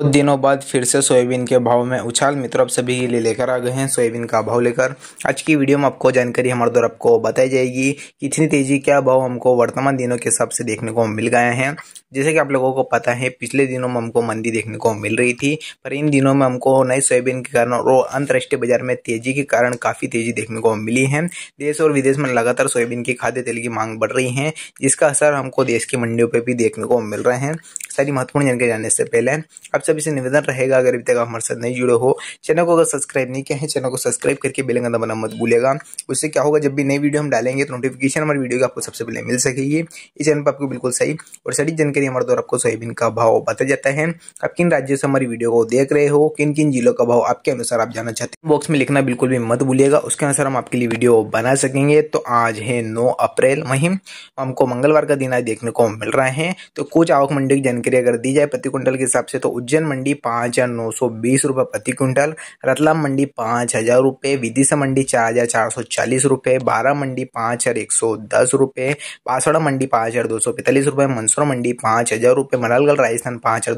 कुछ दिनों बाद फिर से सोयाबीन के भाव में उछाल मित्र आप सभी के लिए लेकर आ गए हैं सोयाबीन का भाव लेकर आज की वीडियो में आपको जानकारी हमारे द्वारा आपको बताई जाएगी कि इतनी तेजी क्या भाव हमको वर्तमान दिनों के हिसाब से देखने को मिल गए हैं जैसे कि आप लोगों को पता है पिछले दिनों में हमको मंदी देखने को मिल रही थी पर इन दिनों में हमको नए सोयाबीन के कारण और अंतर्राष्ट्रीय बाजार में तेजी के कारण काफ़ी तेजी देखने को मिली है देश और विदेश में लगातार सोयाबीन की खाद्य तेल की मांग बढ़ रही है जिसका असर हमको देश की मंडियों पर भी देखने को मिल रहे हैं सारी महत्वपूर्ण जानकारी जानने से पहले आप सभी से निवेदन रहेगा अगर अभी तक आप हमारे साथ नहीं जुड़े हो चैनल को अगर सब्सक्राइब नहीं किया है चैनल को सब्सक्राइब करके बेलन दबाना मत भूलेगा उससे क्या होगा जब भी नई वीडियो हम डालेंगे तो नोटिफिकेशन हमारी वीडियो की आपको सबसे पहले मिल सकेगी इस चैनल पर आपको बिल्कुल सही और सटीक जानकारी हमारे द्वारा आपको सोयाबीन का भाव बताया जाता है आप किन राज्यों से हमारी वीडियो को देख रहे हो किन किन जिलों का भाव आपके अनुसार आप जाना चाहते हैं बॉक्स में लिखना बिल्कुल भी मत भूलिएगा उसके अनुसार हम आपके लिए वीडियो बना सकेंगे तो आज है नौ अप्रैल वहीं हमको मंगलवार का दिन आज देखने को मिल रहा है तो कुछ आवक मंडी की जानकारी जानकारी अगर दी जाए प्रति क्विंटल के हिसाब से तो उज्जैन मंडी पांच हजार नौ सौ बीस रुपए प्रति क्विंटल रतलाम मंडी पांच हजार रुपए विदिशा मंडी चार हजार चार सौ चालीस रुपए बारह मंडी पांच हजार एक सौ दस रुपए बांसवाड़ा मंडी पांच हजार दो सौ पैंतालीस रुपए मंसूर मंडी पांच हजार रुपए मलालगढ़ राजस्थान पांच हजार